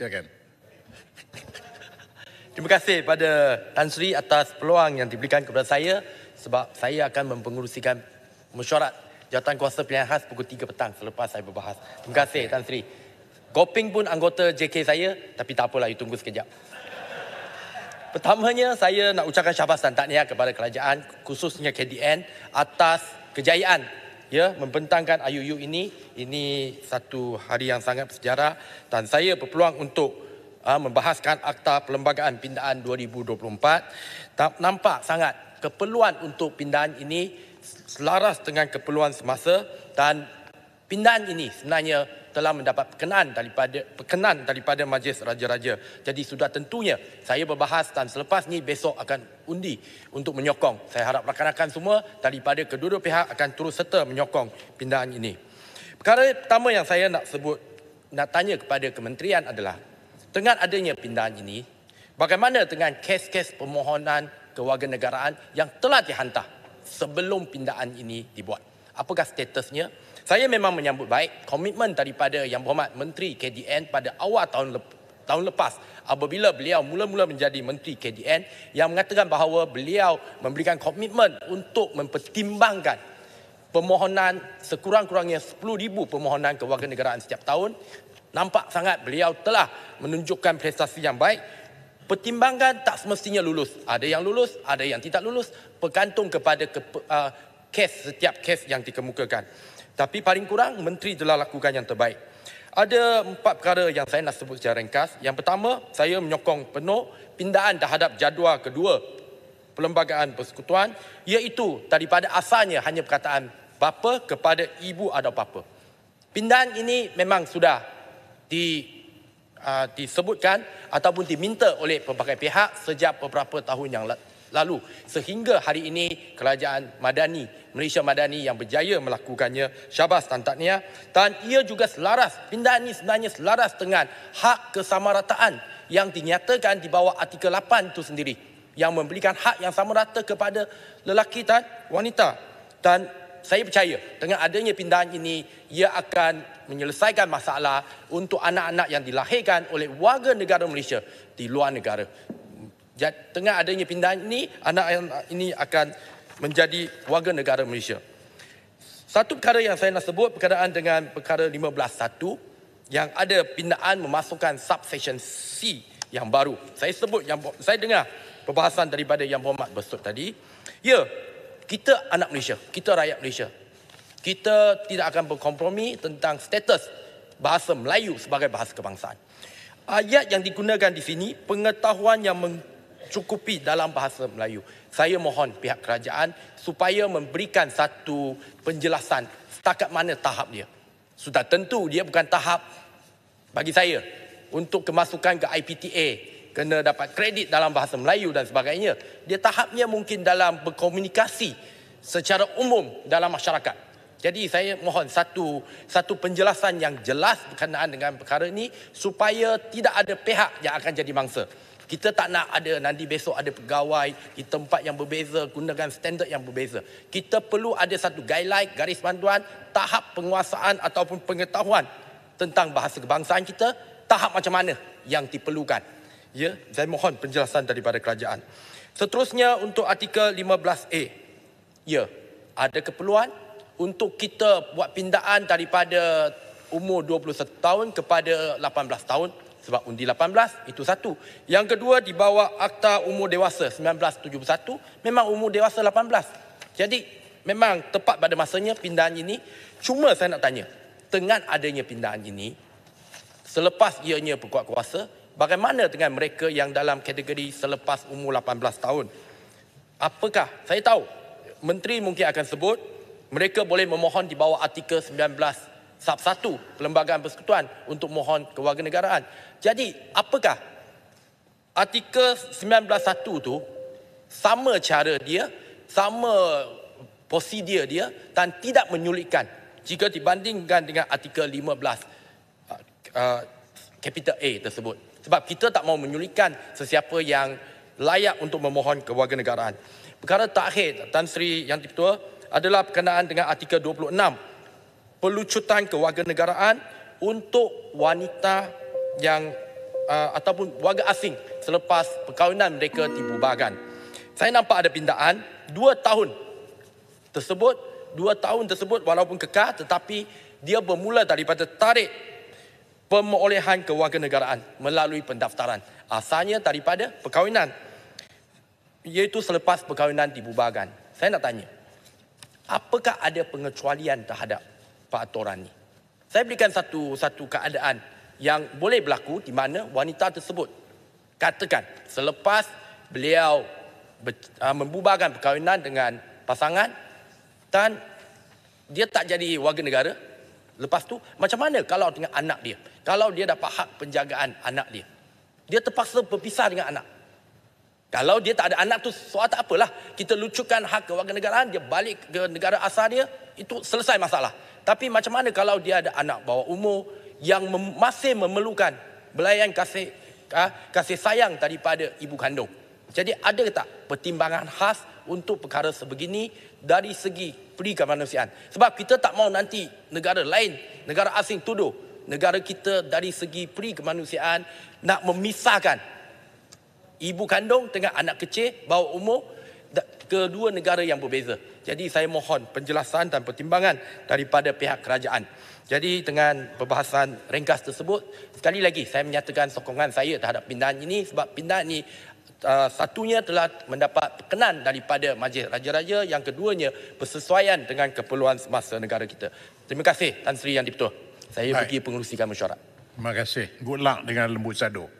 Silakan. Terima kasih kepada Tan Sri atas peluang yang diberikan kepada saya sebab saya akan mempengerusikan mesyuarat jawatan kuasa pilihan khas pukul 3 petang selepas saya berbahas. Terima kasih Tan Sri. Goping pun anggota JK saya tapi tak apalah, you tunggu sekejap. Pertamanya, saya nak ucapkan syabas dan takniah kepada kerajaan khususnya KDN atas kejayaan ya membentangkan IUU ini ini satu hari yang sangat bersejarah dan saya berpeluang untuk uh, membahaskan akta perlembagaan pindaan 2024 tak nampak sangat keperluan untuk pindaan ini selaras dengan keperluan semasa dan Pindahan ini sebenarnya telah mendapat perkenan daripada perkenan daripada majlis raja-raja. Jadi sudah tentunya saya berbahas dan selepas ni besok akan undi untuk menyokong. Saya harap rakan-rakan semua daripada kedua-dua pihak akan terus serta menyokong pindahan ini. Perkara pertama yang saya nak sebut nak tanya kepada kementerian adalah dengan adanya pindahan ini bagaimana dengan kes-kes permohonan kewarganegaraan yang telah dihantar sebelum pindahan ini dibuat? Apakah statusnya? Saya memang menyambut baik komitmen daripada Yang Berhormat Menteri KDN pada awal tahun lep tahun lepas apabila beliau mula-mula menjadi Menteri KDN yang mengatakan bahawa beliau memberikan komitmen untuk mempertimbangkan permohonan sekurang-kurangnya 10,000 permohonan kewarganegaraan setiap tahun. Nampak sangat beliau telah menunjukkan prestasi yang baik. Pertimbangan tak semestinya lulus. Ada yang lulus, ada yang tidak lulus. Bergantung kepada ke, uh, kes, setiap kes yang dikemukakan. Tapi paling kurang menteri telah lakukan yang terbaik. Ada empat perkara yang saya nak sebut secara ringkas. Yang pertama, saya menyokong penuh pindaan terhadap jadual kedua Perlembagaan Persekutuan iaitu daripada asalnya hanya perkataan bapa kepada ibu atau bapa. Pindaan ini memang sudah di uh, disebutkan ataupun diminta oleh pelbagai pihak sejak beberapa tahun yang lalu sehingga hari ini kerajaan Madani Malaysia Madani yang berjaya melakukannya. Syabas dan taknia. Dan ia juga selaras, pindah ini sebenarnya selaras dengan hak kesamarataan yang dinyatakan di bawah artikel 8 itu sendiri. Yang memberikan hak yang sama rata kepada lelaki dan wanita. Dan saya percaya dengan adanya pindahan ini, ia akan menyelesaikan masalah untuk anak-anak yang dilahirkan oleh warga negara Malaysia di luar negara. Dengan adanya pindahan ini, anak-anak ini akan menjadi warga negara Malaysia. Satu perkara yang saya nak sebut berkaitan dengan perkara 15.1 yang ada pindaan memasukkan subsection C yang baru. Saya sebut yang saya dengar perbahasan daripada Yang Berhormat Besut tadi. Ya, kita anak Malaysia, kita rakyat Malaysia. Kita tidak akan berkompromi tentang status bahasa Melayu sebagai bahasa kebangsaan. Ayat yang digunakan di sini, pengetahuan yang meng cukupi dalam bahasa Melayu. Saya mohon pihak kerajaan supaya memberikan satu penjelasan setakat mana tahap dia. Sudah tentu dia bukan tahap bagi saya untuk kemasukan ke IPTA kena dapat kredit dalam bahasa Melayu dan sebagainya. Dia tahapnya mungkin dalam berkomunikasi secara umum dalam masyarakat. Jadi saya mohon satu satu penjelasan yang jelas berkenaan dengan perkara ini supaya tidak ada pihak yang akan jadi mangsa. Kita tak nak ada nanti besok ada pegawai di tempat yang berbeza gunakan standard yang berbeza. Kita perlu ada satu guideline, garis panduan, tahap penguasaan ataupun pengetahuan tentang bahasa kebangsaan kita, tahap macam mana yang diperlukan. Ya, saya mohon penjelasan daripada kerajaan. Seterusnya untuk artikel 15A. Ya, ada keperluan untuk kita buat pindaan daripada umur 21 tahun kepada 18 tahun sebab undi 18 itu satu. Yang kedua di bawah Akta Umur Dewasa 1971 memang umur dewasa 18. Jadi memang tepat pada masanya pindahan ini. Cuma saya nak tanya, dengan adanya pindahan ini, selepas ianya berkuat kuasa, bagaimana dengan mereka yang dalam kategori selepas umur 18 tahun? Apakah, saya tahu, Menteri mungkin akan sebut, mereka boleh memohon di bawah artikel sub satu Perlembagaan Persekutuan untuk mohon kewarganegaraan. Jadi, apakah artikel 19.1 tu sama cara dia, sama prosedur dia dan tidak menyulitkan jika dibandingkan dengan artikel 15 uh, uh, capital A tersebut. Sebab kita tak mau menyulitkan sesiapa yang layak untuk memohon kewarganegaraan. Perkara terakhir, Tan Sri Yang Tipitua adalah berkenaan dengan artikel pelucutan kewarganegaraan untuk wanita yang uh, ataupun warga asing selepas perkahwinan mereka timbul bahagian. Saya nampak ada pindaan dua tahun tersebut, dua tahun tersebut walaupun kekal tetapi dia bermula daripada tarik pemolehan kewarganegaraan melalui pendaftaran. Asalnya daripada perkahwinan iaitu selepas perkahwinan dibubarkan. Saya nak tanya, apakah ada pengecualian terhadap peraturan ini. Saya berikan satu satu keadaan yang boleh berlaku di mana wanita tersebut katakan selepas beliau ber, uh, membubarkan perkahwinan dengan pasangan dan dia tak jadi warga negara lepas tu macam mana kalau dengan anak dia kalau dia dapat hak penjagaan anak dia dia terpaksa berpisah dengan anak kalau dia tak ada anak tu soal tak apalah kita lucukan hak kewarganegaraan dia balik ke negara asal dia itu selesai masalah tapi macam mana kalau dia ada anak bawah umur yang mem- masih memerlukan belayan kasih uh, kasih sayang daripada ibu kandung. Jadi ada tak pertimbangan khas untuk perkara sebegini dari segi peri kemanusiaan? Sebab kita tak mau nanti negara lain, negara asing tuduh negara kita dari segi peri kemanusiaan nak memisahkan ibu kandung dengan anak kecil bawah umur kedua negara yang berbeza. Jadi saya mohon penjelasan dan pertimbangan daripada pihak kerajaan. Jadi dengan perbahasan ringkas tersebut, sekali lagi saya menyatakan sokongan saya terhadap pindahan ini sebab pindahan ini uh, satunya telah mendapat perkenan daripada Majlis Raja-Raja yang keduanya bersesuaian dengan keperluan semasa negara kita. Terima kasih Tan Sri Yang Dipertua. Saya Hai. pergi pengurusikan mesyuarat. Terima kasih. Good luck dengan Lembut Sado.